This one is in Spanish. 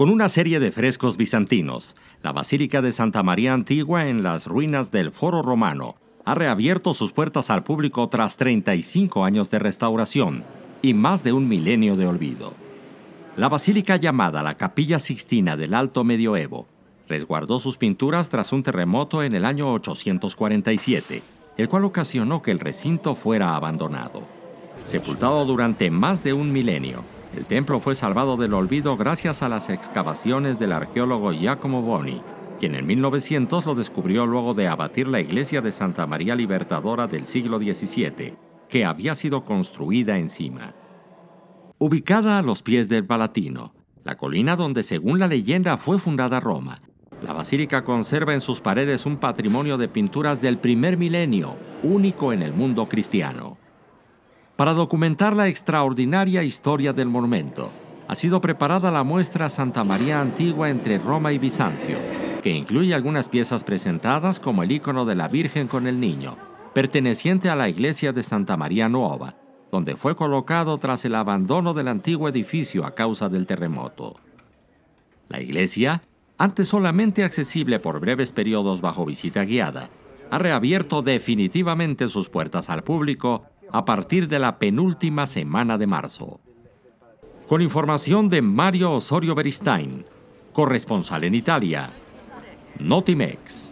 con una serie de frescos bizantinos. La Basílica de Santa María Antigua en las ruinas del Foro Romano ha reabierto sus puertas al público tras 35 años de restauración y más de un milenio de olvido. La basílica llamada la Capilla Sixtina del Alto Medioevo resguardó sus pinturas tras un terremoto en el año 847, el cual ocasionó que el recinto fuera abandonado. Sepultado durante más de un milenio, el templo fue salvado del olvido gracias a las excavaciones del arqueólogo Giacomo Boni, quien en 1900 lo descubrió luego de abatir la iglesia de Santa María Libertadora del siglo XVII, que había sido construida encima. Ubicada a los pies del Palatino, la colina donde según la leyenda fue fundada Roma, la basílica conserva en sus paredes un patrimonio de pinturas del primer milenio, único en el mundo cristiano. Para documentar la extraordinaria historia del monumento, ha sido preparada la muestra Santa María Antigua entre Roma y Bizancio, que incluye algunas piezas presentadas como el icono de la Virgen con el Niño, perteneciente a la iglesia de Santa María Nuova, donde fue colocado tras el abandono del antiguo edificio a causa del terremoto. La iglesia, antes solamente accesible por breves periodos bajo visita guiada, ha reabierto definitivamente sus puertas al público a partir de la penúltima semana de marzo. Con información de Mario Osorio Beristain, corresponsal en Italia, Notimex.